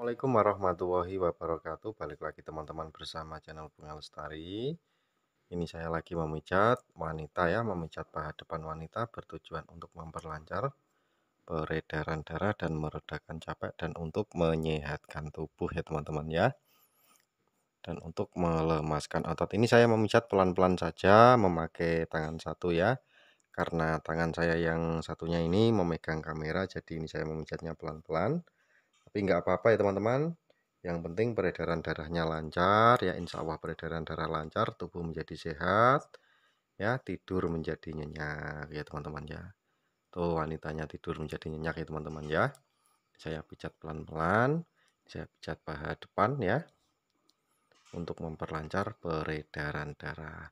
Assalamualaikum warahmatullahi wabarakatuh Balik lagi teman-teman bersama channel Bunga Lestari Ini saya lagi memijat wanita ya memijat paha depan wanita bertujuan untuk memperlancar Peredaran darah dan meredakan capek Dan untuk menyehatkan tubuh ya teman-teman ya Dan untuk melemaskan otot Ini saya memijat pelan-pelan saja Memakai tangan satu ya Karena tangan saya yang satunya ini memegang kamera Jadi ini saya memijatnya pelan-pelan tapi nggak apa-apa ya teman-teman yang penting peredaran darahnya lancar ya insya Allah peredaran darah lancar tubuh menjadi sehat ya tidur menjadi nyenyak ya teman-teman ya tuh wanitanya tidur menjadi nyenyak ya teman-teman ya saya pijat pelan-pelan saya pijat paha depan ya untuk memperlancar peredaran darah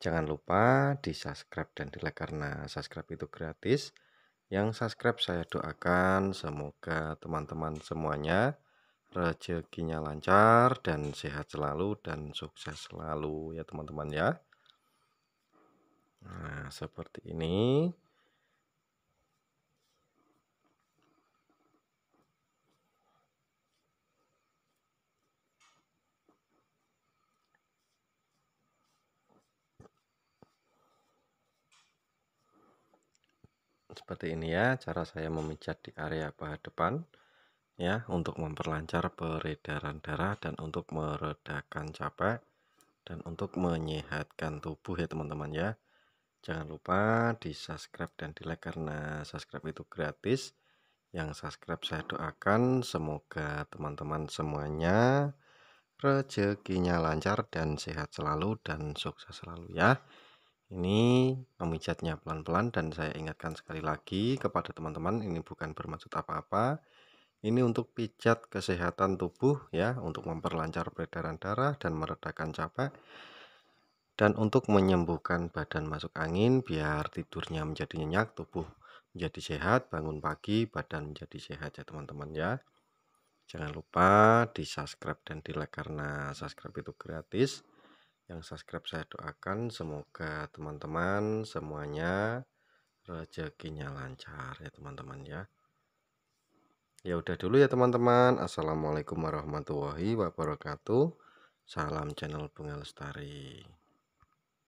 jangan lupa di subscribe dan di like karena subscribe itu gratis yang subscribe saya doakan semoga teman-teman semuanya rezekinya lancar dan sehat selalu dan sukses selalu ya teman-teman ya. Nah, seperti ini. seperti ini ya cara saya memijat di area paha depan ya untuk memperlancar peredaran darah dan untuk meredakan capek dan untuk menyehatkan tubuh ya teman-teman ya jangan lupa di subscribe dan di like karena subscribe itu gratis yang subscribe saya doakan semoga teman-teman semuanya rezekinya lancar dan sehat selalu dan sukses selalu ya ini memijatnya pelan-pelan dan saya ingatkan sekali lagi kepada teman-teman ini bukan bermaksud apa-apa. Ini untuk pijat kesehatan tubuh ya, untuk memperlancar peredaran darah dan meredakan capek dan untuk menyembuhkan badan masuk angin biar tidurnya menjadi nyenyak, tubuh menjadi sehat, bangun pagi badan menjadi sehat ya teman-teman ya. Jangan lupa di subscribe dan di like karena subscribe itu gratis yang subscribe saya doakan semoga teman-teman semuanya rezekinya lancar ya teman-teman ya ya udah dulu ya teman-teman assalamualaikum warahmatullahi wabarakatuh salam channel bunga lestari